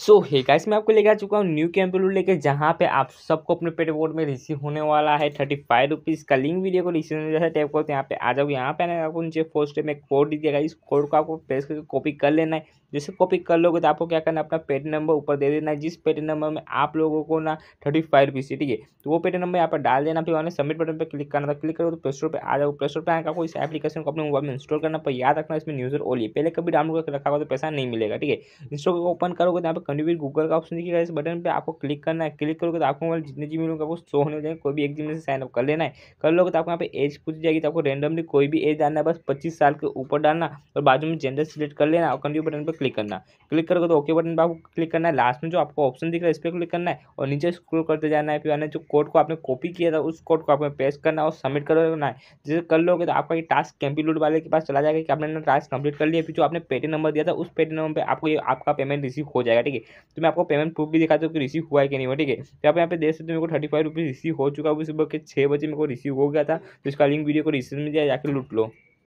सो hey guys मैं आपको लेकर आ चुका हूँ न्यू कैंपेलूड लेके जहाँ पे आप सबको अपने पेट बोर्ड में रिसीव होने वाला है थर्टी फाइव रुपीज़ का लिंक वीडियो को रिसीव होने जैसे टाइप करते तो यहाँ पे आ जाओ यहाँ पे आने आपको नीचे फर्स्ट स्टेप में कोड दीजिएगा इस कोड को आपको प्रेस करके कॉपी कर लेना है जैसे कॉपी कर लोगे तो आपको क्या करना अपना पेट नंबर ऊपर दे देना है जिस पेट नंबर में आप लोगों को ना थर्टी फाइव रुपीज़ ठीक है तो वो पेट नंबर यहाँ पर डाल देना फिर वहाँ सबमिट बटन पर क्लिक करना था क्लिक करो तो प्ले स्टोर पर आ जाओ प्ले स्टोर पर आकर आपको इस एप्लीकेशन को अपने मोबाइल में इंस्टॉल करना पर याद रखना इसमें न्यूज़र ओली पहले कभी डाउनलोड करके रखा हुआ तो पैसा नहीं मिलेगा ठीक है इंस्टॉल को ओपन करोगे तो यहाँ पर कंट्रीब्यूट गूगल का ऑप्शन दिखेगा इस बटन पे आपको क्लिक करना है क्लिक करोगे तो आपको मोबाइल जितने जी मिलोगे आपको सो होने जाएंगे कोई भी एक जी में से साइन अप कर लेना है कर लोगे तो आपको यहाँ पे एज पूछ जाएगी तो आपको रेंडमली कोई भी एज डालना है बस पच्चीस साल के ऊपर डालना और बाजू में जेंडर सिलेक्ट कर लेना और कंट्रीब्यू बटन पर क्लिक करना क्लिक करोगे तो ओके बटन पर आपको क्लिक करना है लास्ट में जो आपको ऑप्शन दिख रहा है इस पर क्लिक करना है और नीचे स्क्रोल करते जाना है फिर आने जो कोड को आपने कॉपी किया था उस कोड को आपने पेस्ट करना और सबमिट करना है जैसे कर लोगे तो आपका ये टास्क कैंपीलूड वाले के पास चला जाएगा कि आपने टास्क कंप्लीट कर लिया फिर जो आपने पेटी नंबर दिया था उस पेटी नंबर पर आपको ये आपका पेमेंट रिसीव हो जाएगा ठीक है है तो मैं आपको पेमेंट प्रूफ भी दिखाता हूँ कि रिसीव हुआ है कि नहीं हुआ ठीक है तो आप यहाँ पे देख सकते हो मेरे को थर्टी फाइव रुपीज़ रिसीव हो चुका है सुबह के छः बजे मेरे को रिसीव हो गया था तो इसका लिंक वीडियो को रिसीव में दिया जाकर लूट लो